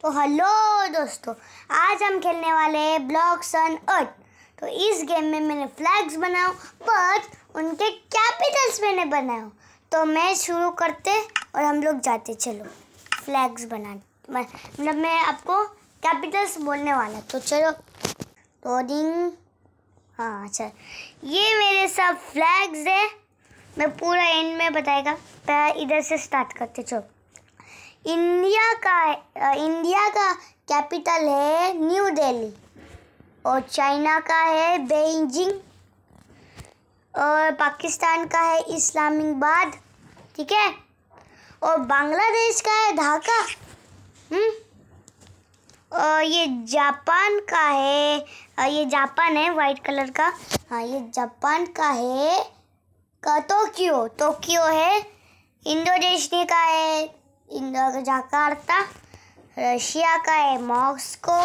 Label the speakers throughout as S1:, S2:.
S1: तो हेलो दोस्तों आज हम खेलने वाले हैं ब्लॉक सन अर्थ तो इस गेम में मैंने फ्लैग्स बनाओ पर उनके कैपिटल्स मैंने बनाओ तो मैं शुरू करते और हम लोग जाते चलो फ्लैग्स बना मतलब मैं आपको कैपिटल्स बोलने वाला तो चलो तो दिंग हाँ चल अच्छा, ये मेरे सब फ्लैग्स है मैं पूरा एंड में बताएगा पहले इधर से स्टार्ट करते चलो इंडिया का इंडिया का कैपिटल है न्यू दिल्ली और चाइना का है बेजिंग और पाकिस्तान का है इस्लामाबाद ठीक है और बांग्लादेश का है ढाका हम्म? और ये जापान का है ये जापान है वाइट कलर का हाँ ये जापान का है का टोक्यो टोक्यो है इंडोनेशिया का है इंदौर जाकार्ता रशिया का है मॉस्को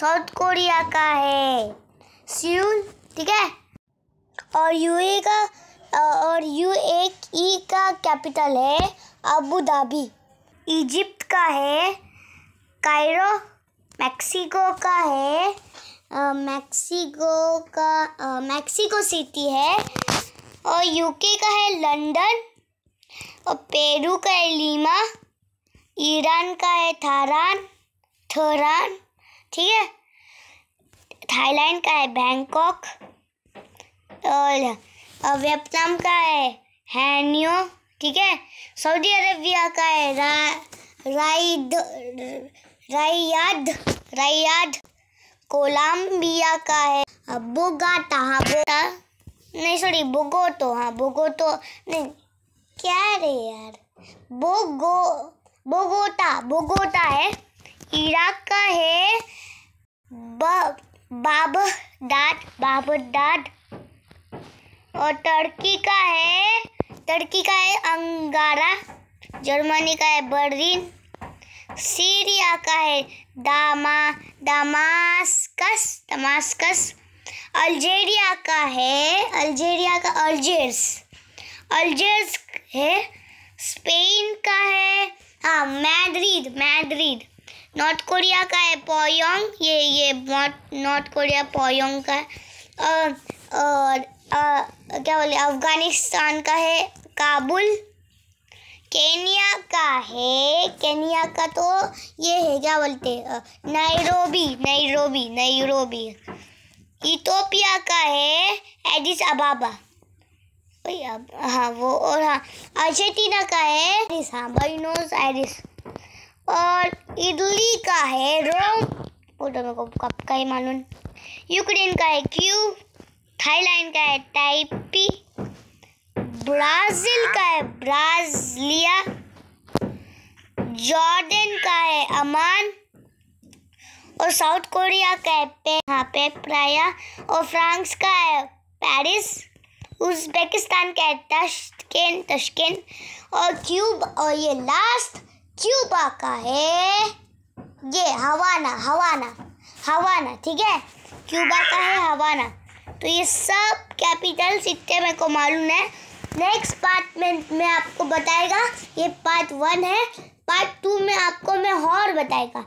S1: साउथ कोरिया का है सियोल ठीक है और यूए का और यू ए का कैपिटल है अबू धाबी इजिप्ट का है कायरो मैक्सिको का है मैक्सिको का मैक्सिको सिटी है और यूके का है लंदन और तो पेरू का है लीमा ईरान का है थारान थोरान ठीक है थाईलैंड का है बैंकॉक और वियतनाम का है हैनियो ठीक है सऊदी अरेबिया का है रा, राइद राइयाद राइयाद कोलम्बिया का है बोगाटा हाँ बोटा नहीं सॉरी बोगोटो हाँ बोगोटो नहीं क्या रे यार बोगो बोगोटा बोगोटा है इराक का है बाब बाब बाबदाद और टर्की का है टर्की का है अंगारा जर्मनी का है बर्लिन सीरिया का है दामा दामास्कस दामास्कस अल्जेरिया का है अल्जेरिया का अल्जेर्स अल्जेर्स है स्पेन का है हाँ मैड्रिड मैड्रिड नॉर्थ कोरिया का है पोयोंग ये ये नॉर्थ कोरिया पोयोंग का है और, और क्या बोले अफगानिस्तान का है काबुल केनिया का है केनिया का तो ये है क्या बोलते नैरोबी नैरोबी नैरोबी इथोपिया का है एडिस अबाबा हाँ वो और हाँ अर्जेंटीना का है साम्बाइनोस हाँ, आयरिस और इटली का है रोम वो तो मेरे को कब का ही मालूम यूक्रेन का है क्यू थाईलैंड का है टाइपी ब्राज़ील का है ब्राज़लिया जॉर्डन का है अमान और साउथ कोरिया का है पे हाँ पे प्राया और फ्रांस का है पेरिस उज्बेकिस्तान का तश्केन तश्केन और क्यूब और ये लास्ट क्यूबा का है ये हवाना हवाना हवाना ठीक है
S2: क्यूबा का है
S1: हवाना तो ये सब कैपिटल्स इतने मेरे को मालूम है नेक्स्ट पार्ट में मैं आपको बताएगा ये पार्ट वन है पार्ट टू में आपको मैं और बताएगा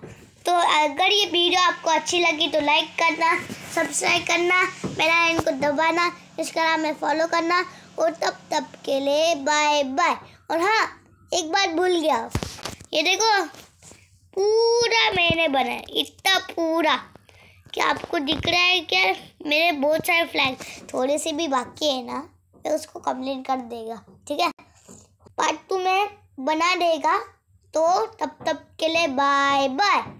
S1: तो अगर ये वीडियो आपको अच्छी लगी तो लाइक करना सब्सक्राइब करना मेरा इनको दबाना इंस्टाग्राम में फॉलो करना और तब तब के लिए बाय बाय और हाँ एक बात भूल गया ये देखो पूरा मैंने बनाया इतना पूरा कि आपको दिख रहा है क्या मेरे बहुत सारे फ्लैग थोड़े से भी बाकी है ना मैं उसको कंप्लीट कर देगा ठीक है पार्ट टू में बना देगा तो तब तब के लिए बाय बाय